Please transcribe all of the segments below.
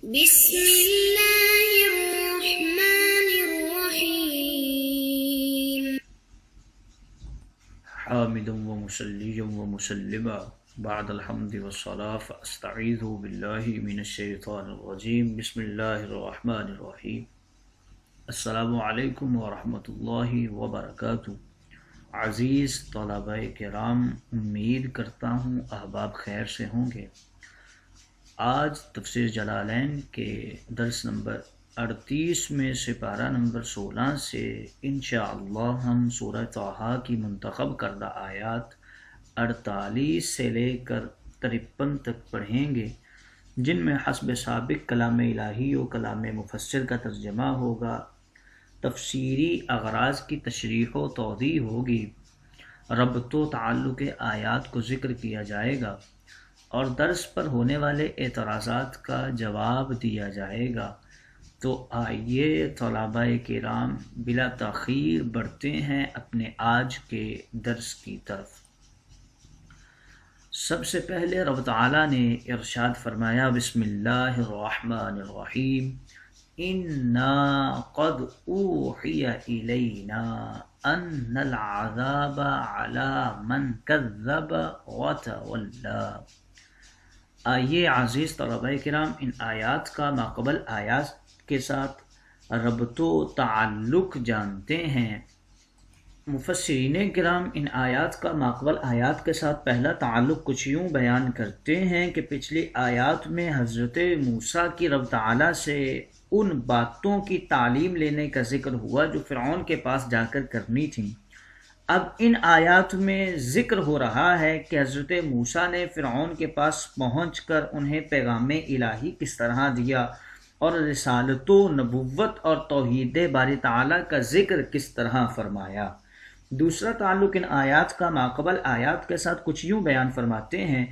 حامد ومسليا ومسلما بعد الحمد والصلاة فأستعيذ بالله من الشيطان الرجيم بسم الله الرحمن الرحيم السلام عليكم ورحمة الله وبركاته عزीज़ तलबा कराम उम्मीद करता हूँ अहबाब खैर से होंगे आज तफसर जलालैन के दर्स नंबर अड़तीस में से पारा नंबर सोलह से इन हम सूरह तोहा की मंतखब करदा आयात अड़तालीस से लेकर तिरपन तक पढ़ेंगे जिनमें हसब सबक कलाम इलाही और कलाम मुफसर का तर्जमा होगा तफसीरी अगराज की तशरी तोदी होगी रबत के आयात को ज़िक्र किया जाएगा और दर्स पर होने वाले एतराज़ात का जवाब दिया जाएगा तो आइए के राम बिला तखीर बढ़ते हैं अपने आज के दर्स की तरफ सबसे पहले रब ताला ने इरशाद फरमाया बसमीम इन्ना कद ऊहिया इलैना अन्न अला मन कज़ब वतवल्ला आइए आज़ीज़ तलबा कराम इन आयात का माकबल आयात के साथ रबत ताल्लुक़ जानते हैं मुफसरीन कराम इन आयात का माकबल आयात के साथ पहला ताल्लुक़ कुछ यूँ बयान करते हैं कि पिछली आयात में हज़रत मूसा की रब तला से उन बातों की तालीम लेने का जिक्र हुआ जो फ़िरौन के पास जाकर करनी थी अब इन आयात में ज़िक्र हो रहा है कि हज़रत मूसा ने फ़िरौन के पास पहुँच कर उन्हें पैगाम इलाही किस तरह दिया और रसालत नबूत और तोहद बार ताली का ज़िक्र किस तरह फरमाया दूसरा ताल्लुक इन आयात का माकबल आयात के साथ कुछ यूँ बयान फरमाते हैं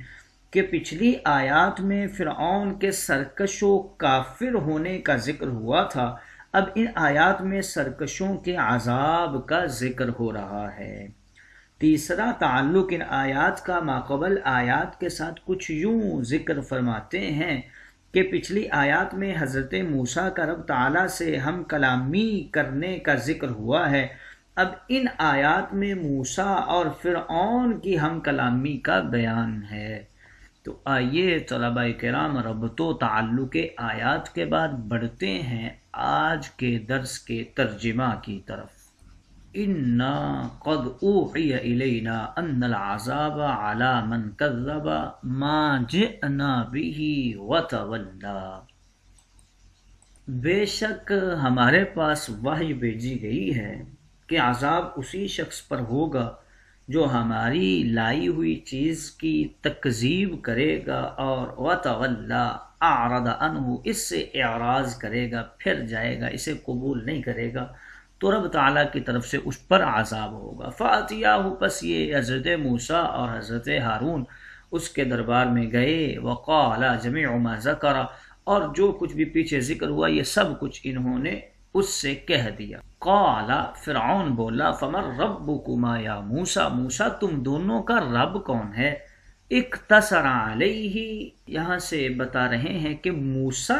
कि पिछली आयात में फ़िरौन के सरकश काफिर होने का ज़िक्र हुआ था अब इन आयात में सरकशों के आजाब का जिक्र हो रहा है तीसरा ताल्लुक इन आयात का माकबल आयात के साथ कुछ यूं जिक्र फरमाते हैं कि पिछली आयात में हज़रत मूसा का रब ताला से हम कलामी करने का जिक्र हुआ है अब इन आयात में मूसा और फ़िरौन की हम कलामी का बयान है तो आइए तलबा कराम रबतो ताल्लुक़ आयात के बाद बढ़ते हैं आज के दर्स के तर्जमा की तरफ इन्ना कद उलना अन आज़ाब आला मन कज़बा मा जिना बिही वतवल्ला बेशक हमारे पास वाही भेजी गई है कि आज़ाब उसी शख्स पर होगा जो हमारी लाई हुई चीज़ की तकजीब करेगा और वतवल्ला आरद अनहु इससे एराज करेगा फिर जाएगा इसे कबूल नहीं करेगा तो रब ताला की तरफ से उस पर आज़ाब होगा फ़ातिया हो बस ये हज़रत मूसा और हज़रत हारून उसके दरबार में गए वक़ाला जमे उमा करा और जो कुछ भी पीछे ज़िक्र हुआ ये सब कुछ इन्होंने उससे कह दिया कौला फ़िरौन बोला फमर रब कुमा या मूसा मूसा तुम दोनों का रब कौन है एक इकतसरा ही यहाँ से बता रहे हैं कि मूसा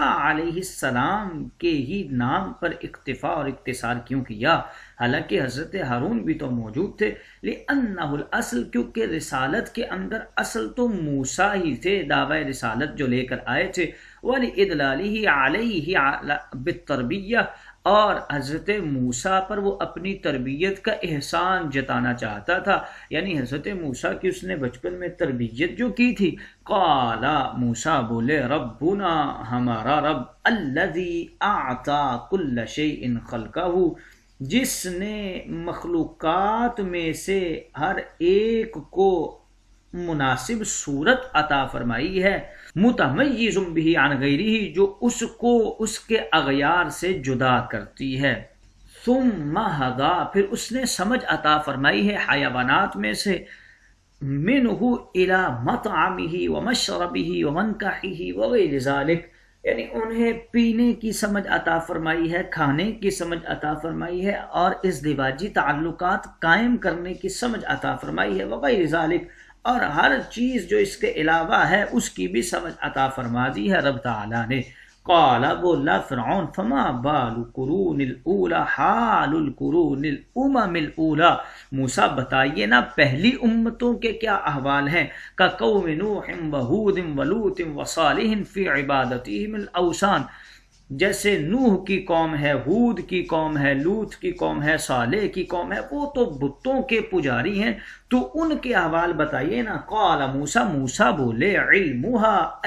सलाम के ही नाम पर इक्तफ़ा और इकतसार क्यों किया हालांकि हज़रत हारून भी तो मौजूद थे लेकिन असल क्योंकि रिसालत के अंदर असल तो मूसा ही थे दावा रिसालत जो लेकर आए थे वाली इदलाली ही आलही बितरबिया और हज़रत मूसा पर वो अपनी तरबियत का एहसान जताना चाहता था यानी हज़रत मूसा की उसने बचपन में तरबियत जो की थी काला मूसा बोले रबुना हमारा रब अल्लज़ी आता कुल्ल शे इन खलका हु जिसने मखलूक़ात में से हर एक को मुनासिब सूरत अता फरमाई है मुतमयजुम भी आन गैरी जो उसको उसके अगयार से जुदा करती है तुम महदा फिर उसने समझ अता फरमाई है हयावानात में से मिन इला मत आमी ही व मशरबी ही व मन का ही यानी उन्हें पीने की समझ अता फरमाई है खाने की समझ अता फरमाई है और इस दिवाजी ताल्लुकात कायम करने की समझ अता फरमाई है रिजालिक और हर चीज़ जो इसके अलावा है उसकी भी समझ अता फरमा दी है रब ताला ने कौला बोला फ़िरौन फमा बालूला हालकुरूला मूसा बताइए ना पहली उम्मतों के क्या अहवाल हैं का कौम नूहम वहूदिम वलूतिम वसालिहिन फ़ी इबादतिहिम अवसान जैसे नूह की कौम है हूद की कौम है लूथ की कौम है साले की कौम है वो तो बुतों के पुजारी हैं तो उनके अहवाल बताइए ना कौल मूसा मूसा बोले इल्मुहा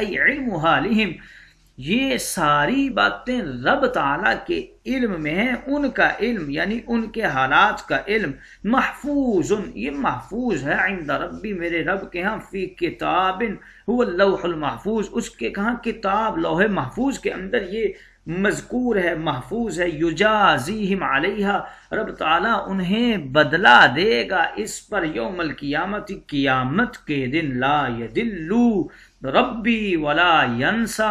ये सारी बातें रब ताला के इल्म में हैं उनका इल्म यानी उनके हालात का इल्म महफूज ये महफूज है आइंदा रबी मेरे रब के यहाँ फी किताबिन वो लोहल महफूज उसके कहाँ किताब लोहे महफूज के अंदर ये मजकूर है महफूज है युजाजीम आलिया रब ताला उन्हें बदला देगा इस पर योमल कियामत कियामत के दिन ला यदिल्लू रब्बी वला यंसा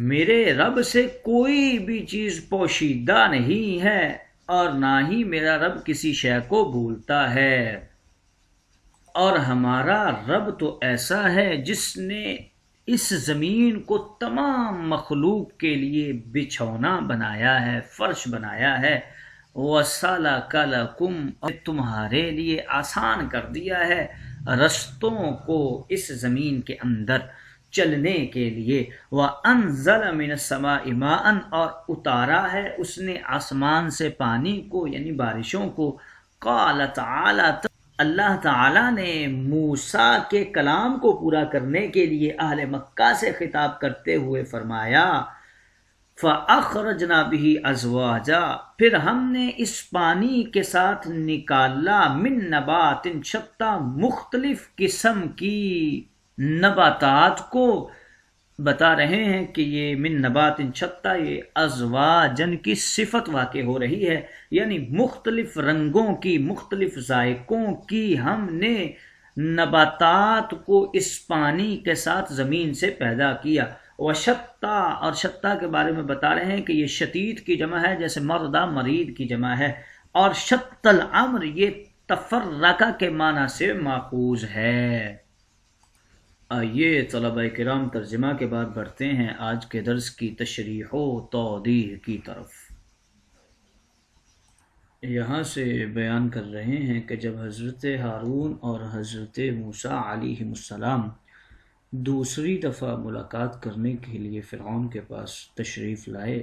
मेरे रब से कोई भी चीज पोशीदा नहीं है और ना ही मेरा रब किसी शय को भूलता है और हमारा रब तो ऐसा है जिसने इस ज़मीन को तमाम मखलूक के लिए बिछौना बनाया है फर्श बनाया है वसाला काला कुम तुम्हारे लिए आसान कर दिया है रस्तों को इस ज़मीन के अंदर चलने के लिए व अनजल मिन समा इमान और उतारा है उसने आसमान से पानी को यानी बारिशों को काला तला अल्लाह ताला ने मूसा के कलाम को पूरा करने के लिए अहल मक्का से खिताब करते हुए फरमाया फ़रजना भी अजवाजा फिर हमने इस पानी के साथ निकाला मिन नबात इन छत्ता मुख्तलिफ किस्म की नबातात को बता रहे हैं कि ये मिन नबात इन छत्ता ये अजवाजन की सिफत वाक़ हो रही है यानी मुख्तलिफ रंगों की मुख्तलिफ जायकों की हमने नबातात को इस पानी के साथ ज़मीन से पैदा किया शत्ता और शत्ता के बारे में बता रहे हैं कि ये शतीत की जमा है जैसे मरदा मरीद की जमा है और शत्तल अम्र ये तफर्रका के माना से माखूज है आइए तलबा कराम तर्जमा के बाद बढ़ते हैं आज के दर्ज की तशरीह तोदीह की तरफ यहाँ से बयान कर रहे हैं कि जब हज़रत हारून और हज़रत मूसा आलम दूसरी दफ़ा मुलाकात करने के लिए फ़िरौन के पास तशरीफ़ लाए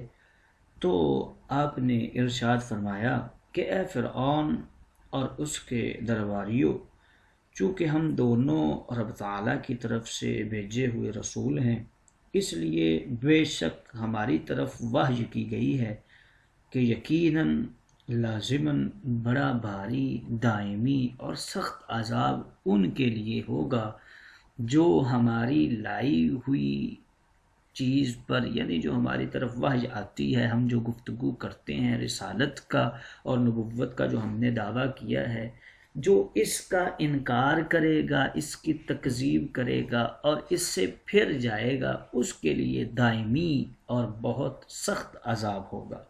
तो आपने इरशाद फरमाया कि ए फ़िरौन और उसके दरबारियों चूँकि हम दोनों रब ताला की तरफ से भेजे हुए रसूल हैं इसलिए बेशक हमारी तरफ वाह की गई है कि यकीनन लाजिमन बड़ा भारी दायमी और सख्त अजाब उनके लिए होगा जो हमारी लाई हुई चीज़ पर यानी जो हमारी तरफ वह आती है हम जो गुफ्तु करते हैं रिसालत का और नबुवत का जो हमने दावा किया है जो इसका इनकार करेगा इसकी तकजीब करेगा और इससे फिर जाएगा उसके लिए दायमी और बहुत सख्त अजाब होगा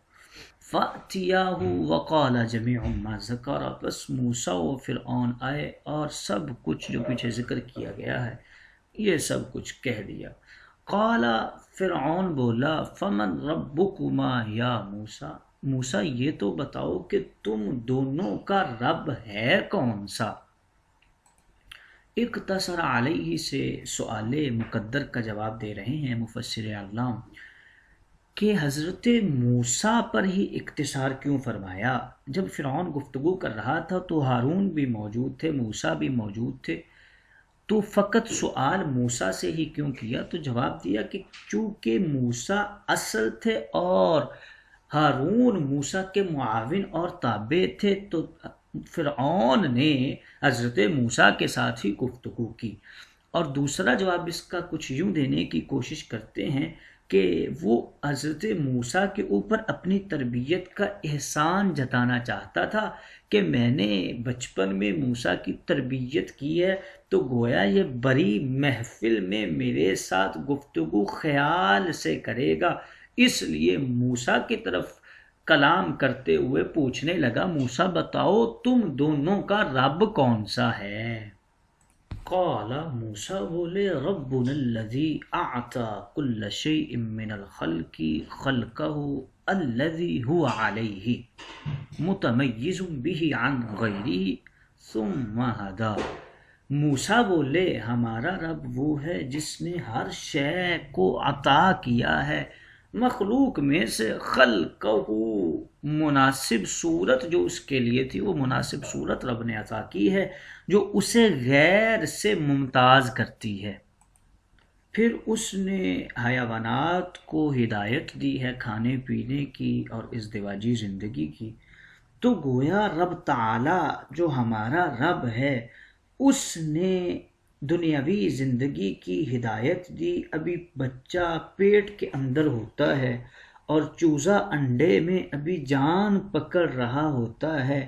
फ़ातियाहू हम्म। वक़ाल जमी उम्मा जकारा बस मूसा व फिर आए और सब कुछ जो पीछे ज़िक्र किया गया है ये सब कुछ कह दिया काला फिर बोला फ़मन रबुकुमा या मूसा मूसा ये तो बताओ कि तुम दोनों का रब है कौन सा एक तसर आलही से सवाल मुकद्दर का जवाब दे रहे हैं मुफसर अल्लाम के हज़रत मूसा पर ही इकतसार क्यों फरमाया जब फ़िरौन गुफ्तु कर रहा था तो हारून भी मौजूद थे मूसा भी मौजूद थे तो फ़कत सवाल मूसा से ही क्यों किया तो जवाब दिया कि चूँकि मूसा असल थे और हारून मूसा के मुआविन और ताबे थे तो फिर ने हजरत मूसा के साथ ही गुफ्तु की और दूसरा जवाब इसका कुछ यूं देने की कोशिश करते हैं कि वो हजरत मूसा के ऊपर अपनी तरबियत का एहसान जताना चाहता था कि मैंने बचपन में मूसा की तरबियत की है तो गोया ये बड़ी महफिल में मेरे साथ गुफ्तु ख्याल से करेगा इसलिए मूसा की तरफ कलाम करते हुए पूछने लगा मूसा बताओ तुम दोनों का रब कौन सा है काला मूसा बोले रबी आता कुल मिनल खल की खलकहु अल्लजी हुआ आलही मुतमयज़ बिही आन गैरी सुम हदा मूसा बोले हमारा रब वो है जिसने हर शय को अता किया है मखलूक में से खल कहू मुनासिब सूरत जो उसके लिए थी वो मुनासिब सूरत रब ने अता की है जो उसे गैर से मुमताज़ करती है फिर उसने हयावानात को हिदायत दी है खाने पीने की और इस दिवाजी ज़िंदगी की तो गोया रब ताला जो हमारा रब है उसने दुनियावी ज़िंदगी की हिदायत दी अभी बच्चा पेट के अंदर होता है और चूज़ा अंडे में अभी जान पकड़ रहा होता है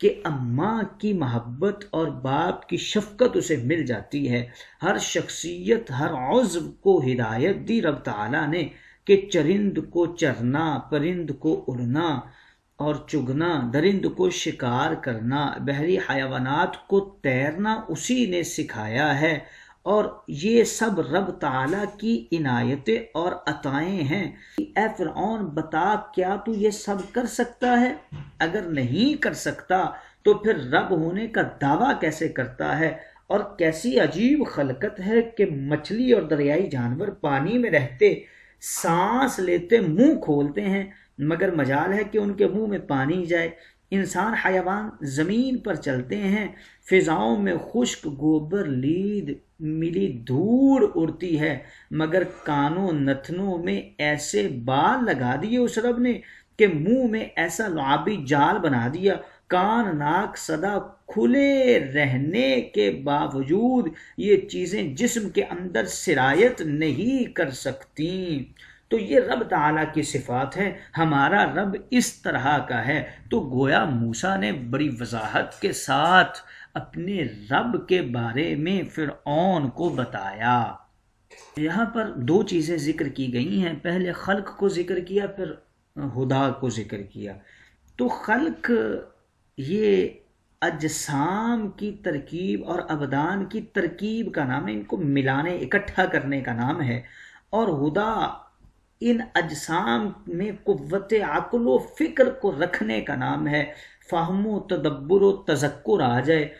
कि अम्मा की महब्बत और बाप की शफकत उसे मिल जाती है हर शख्सियत हर उज्व को हिदायत दी रब ताला ने कि चरिंद को चरना परिंद को उड़ना और चुगना दरिंद को शिकार करना बहरी हयावनात को तैरना उसी ने सिखाया है और ये सब रब ताला की इनायतें और अताएं हैं एफर बता क्या तू ये सब कर सकता है अगर नहीं कर सकता तो फिर रब होने का दावा कैसे करता है और कैसी अजीब खलकत है कि मछली और दरियाई जानवर पानी में रहते सांस लेते मुंह खोलते हैं मगर मजाल है कि उनके मुंह में पानी जाए इंसान हयावान ज़मीन पर चलते हैं फिजाओं में खुश्क गोबर लीद मिली धूल उड़ती है मगर कानों नथनों में ऐसे बाल लगा दिए उस रब ने कि मुंह में ऐसा लाबी जाल बना दिया कान नाक सदा खुले रहने के बावजूद ये चीज़ें जिस्म के अंदर सिरायत नहीं कर सकती तो ये रब ताला की सिफात है हमारा रब इस तरह का है तो गोया मूसा ने बड़ी वजाहत के साथ अपने रब के बारे में फिर ओन को बताया यहाँ पर दो चीज़ें जिक्र की गई हैं पहले खल्क को जिक्र किया फिर हुदा को जिक्र किया तो खल्क ये अजसाम की तरकीब और अबदान की तरकीब का नाम है इनको मिलाने इकट्ठा करने का नाम है और हुदा इन अजसाम में कुत अकलो फ़िक्र को रखने का नाम है फ़ाहमो तदब्बर व तजक्र आ जाए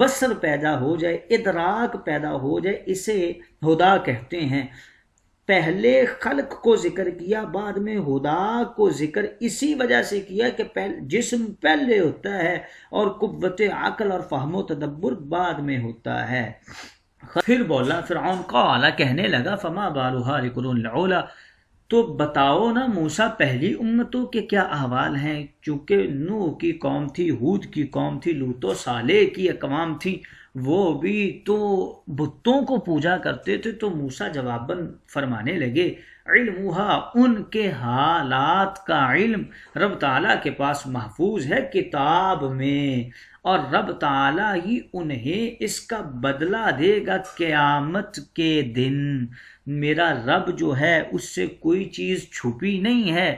बसर पैदा हो जाए इदराक पैदा हो जाए इसे हुदा कहते हैं पहले खलक को जिक्र किया बाद में हुदा को जिक्र इसी वजह से किया कि पहले जिसम पहले होता है और कुत अकल और फाहमो तदब्बर बाद में होता है फिर बोला फिर का कहने लगा फमा बारूहा रिकुल तो बताओ ना मूसा पहली उम्मतों के क्या अहवाल हैं चूँकि नू की कौम थी हूद की कौम थी लूतो साले की अकवाम थी वो भी तो बुतों को पूजा करते थे तो मूसा जवाबन फरमाने लगे उनके हालात का इल्म रब ताला के पास महफूज है किताब में और रब ताला ही उन्हें इसका बदला देगा क़यामत के दिन मेरा रब जो है उससे कोई चीज़ छुपी नहीं है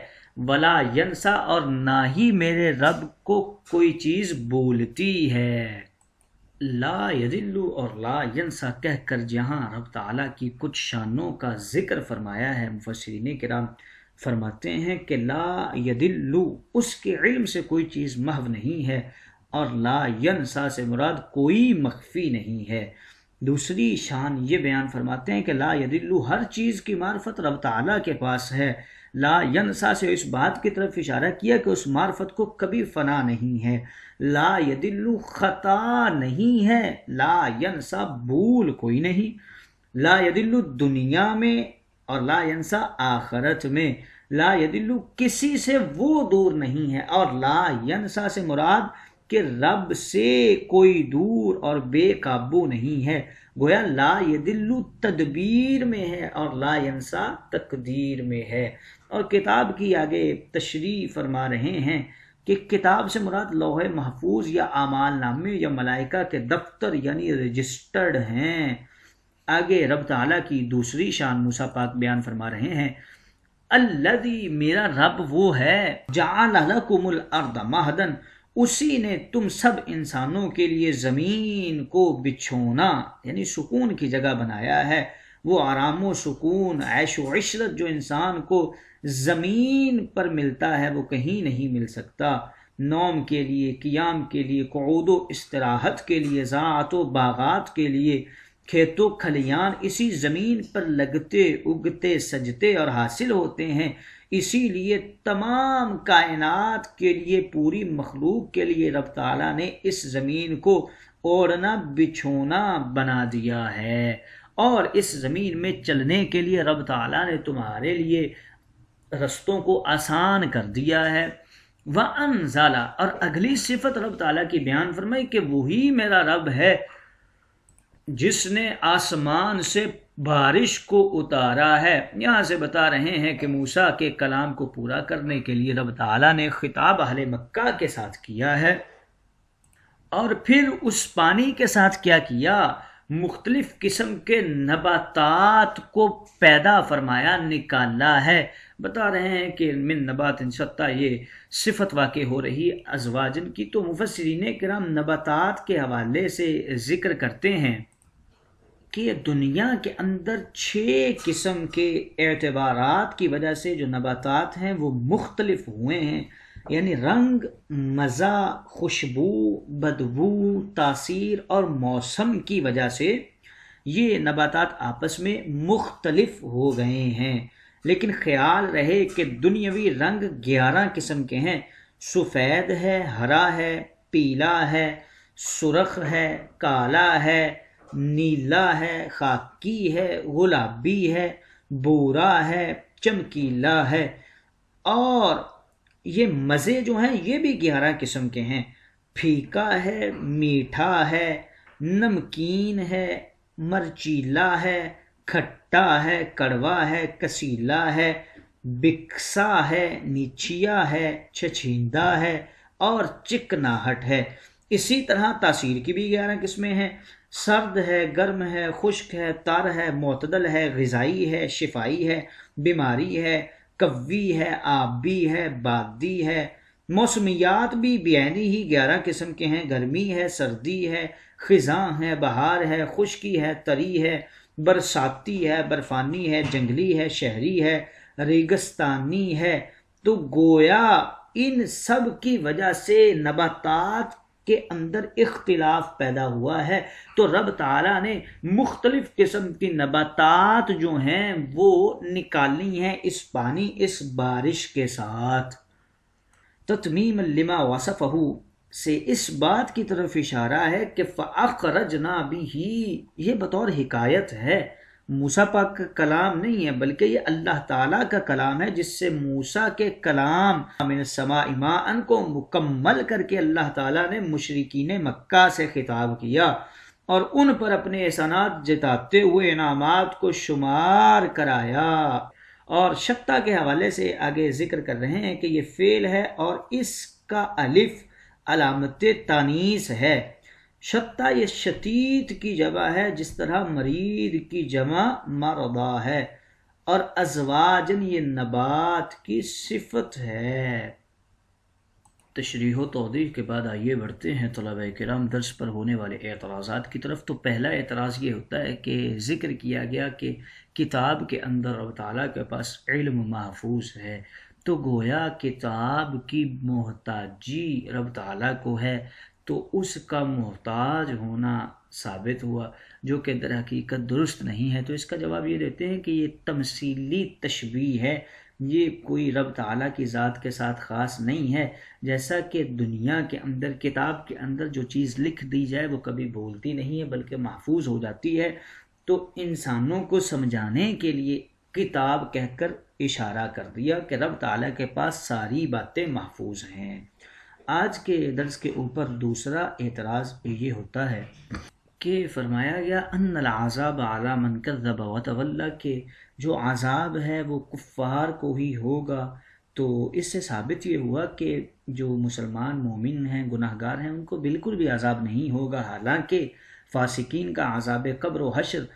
वला यंसा और ना ही मेरे रब को कोई चीज़ भूलती है ला यदिल्लू और ला यंसा कह कर जहाँ रब ताला की कुछ शानों का जिक्र फरमाया है मुफसरीन कराम फरमाते हैं कि ला यदिल्लू उसके इल्म से कोई चीज़ महव नहीं है और ला यंसा से मुराद कोई मख्फी नहीं है दूसरी शान ये बयान फरमाते हैं कि ला यदिल्लू हर चीज़ की मार्फत रब तला के पास है ला यनसा से इस बात की तरफ इशारा किया कि उस मार्फत को कभी फना नहीं है ला यदिल्लू ख़ता नहीं है ला यनसा भूल कोई नहीं ला यदिल्लू दुनिया में और ला यनसा आखरत में ला यदिल्लू किसी से वो दूर नहीं है और ला यनसा से मुराद कि रब से कोई दूर और बेकाबू नहीं है गोया ला ये दिल्लू तदबीर में है और ला यंसा तकदीर में है और किताब की आगे तशरी फरमा रहे हैं कि किताब से मुराद लोहे महफूज या आमाल नामे या मलाइका के दफ्तर यानी रजिस्टर्ड हैं आगे रब तला की दूसरी शान मूसा पाक बयान फरमा रहे हैं अल्लदी मेरा रब वो है जाल कुमुल अर्द महदन उसी ने तुम सब इंसानों के लिए ज़मीन को बिछोना यानी सुकून की जगह बनाया है वो आराम व सुकून ऐश व इशरत जो इंसान को ज़मीन पर मिलता है वो कहीं नहीं मिल सकता नौम के लिए कियाम के लिए कौद इस्तराहत के लिए ज़ात व बागात के लिए खेतों खलियान इसी ज़मीन पर लगते उगते सजते और हासिल होते हैं इसीलिए तमाम कायनात के लिए पूरी मखलूक के लिए रब तला ने इस ज़मीन को ओढ़ना बिछोना बना दिया है और इस ज़मीन में चलने के लिए रब तला ने तुम्हारे लिए रस्तों को आसान कर दिया है वह अनजाला और अगली सिफत रब तला की बयान फरमाई कि वही मेरा रब है जिसने आसमान से बारिश को उतारा है यहाँ से बता रहे हैं कि मूसा के कलाम को पूरा करने के लिए रब तला ने खिताब अहल मक्का के साथ किया है और फिर उस पानी के साथ क्या किया मुख्तलिफ किस्म के नबातात को पैदा फरमाया निकाला है बता रहे हैं कि मिन नबात सत्ता ये सिफत वाक़ हो रही अजवाजन की तो मुफसरीन कराम नबातात के हवाले से ज़िक्र करते हैं कि दुनिया के अंदर छः किस्म के एतबार की वजह से जो नबातात हैं वो मुख्तलफ हुए हैं यानी रंग मज़ा खुशबू बदबू तासीर और मौसम की वजह से ये नबातात आपस में मुख्तलफ हो गए हैं लेकिन ख्याल रहे कि दुनियावी रंग ग्यारह किस्म के हैं सफ़ेद है हरा है पीला है सुरख है काला है नीला है खाकी है गुलाबी है बोरा है चमकीला है और ये मज़े जो हैं ये भी ग्यारह किस्म के हैं फीका है मीठा है नमकीन है मरचीला है खट्टा है कड़वा है कसीला है बिक्सा है नीचिया है छछींदा है और चिकनाहट है इसी तरह तासीर की भी ग्यारह किस्में हैं सर्द है गर्म है खुश्क है तर है मतदल है गज़ाई है शिफाई है बीमारी है कवी है आबी है बादी है मौसमियात भी बेनी ही ग्यारह किस्म के हैं गर्मी है सर्दी है ख़जा है बहार है खुश्की है तरी है बरसाती है बर्फ़ानी है जंगली है शहरी है रेगिस्तानी है तो गोया इन सब की वजह से नबातात के अंदर इख्तिलाफ पैदा हुआ है तो रब ताला ने मुख्तलिफ किस्म की नबातात जो हैं वो निकालनी हैं इस पानी इस बारिश के साथ तत्मीम लिमा वसफ़हू से इस बात की तरफ इशारा है कि फ़रज ना भी ही ये बतौर हिकायत है मूसा पाक का कलाम नहीं है बल्कि ये अल्लाह ताला का कलाम है जिससे मूसा के कलाम समा इमान को मुकम्मल करके अल्लाह ताला ने मुशरकिन मक्का से खिताब किया और उन पर अपने एहसानात जताते हुए इनामात को शुमार कराया और शत्ता के हवाले से आगे जिक्र कर रहे हैं कि ये फेल है और इसका अलिफ अलामत तानीस है शत्ता ये शतीत की जमा है जिस तरह मरीद की जमा मरदा है और अजवाजन ये नबात की सिफत है तशरीह तोदी के बाद आइए बढ़ते हैं तलब कराम दर्ज पर होने वाले एतराज़ा की तरफ तो पहला एतराज़ ये होता है कि ज़िक्र किया गया कि किताब के अंदर रब तला के पास इल्म महफूज है तो गोया किताब की मोहताजी रब तला को है तो उसका मोहताज होना साबित हुआ जो कि दर हकीकत दुरुस्त नहीं है तो इसका जवाब ये देते हैं कि ये तमसीली तशबी है ये कोई रब तला की ज़ात के साथ ख़ास नहीं है जैसा कि दुनिया के अंदर किताब के अंदर जो चीज़ लिख दी जाए वो कभी भूलती नहीं है बल्कि महफूज हो जाती है तो इंसानों को समझाने के लिए किताब कहकर इशारा कर दिया कि रब तला के पास सारी बातें महफूज हैं आज के दर्स के ऊपर दूसरा एतराज़ ये होता है कि फरमाया गया अन आज़ाब आला मनकर जबावतवल्ला के जो आज़ाब है वो कुफ़ार को ही होगा तो इससे साबित ये हुआ कि जो मुसलमान मोमिन हैं गुनाहगार हैं उनको बिल्कुल भी आज़ाब नहीं होगा हालांकि फासिकीन का आज़ाब कब्र व हशर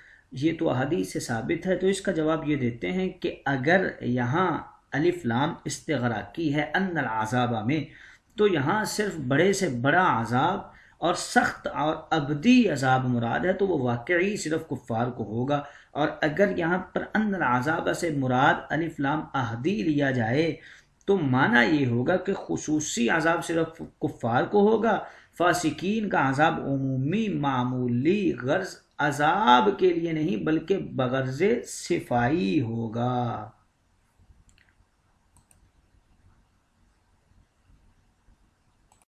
ये तो अहदी से साबित है तो इसका जवाब ये देते हैं कि अगर यहाँ अलिफ लाम की है अन आज़ाबा में तो यहाँ सिर्फ बड़े से बड़ा आज़ाब और सख्त और अबदी अजाब मुराद है तो वह वाकई सिर्फ कुफ़ार को होगा और अगर यहाँ पर अंदर आज़ाब से मुराद अनफलाम अहदी लिया जाए तो माना ये होगा कि खसूसी आज़ाब सिर्फ कुफ़ार को होगा फासिकीन का आज़ाब अमूमी मामूली गर्ज अजाब के लिए नहीं बल्कि बगर्ज सिफाई होगा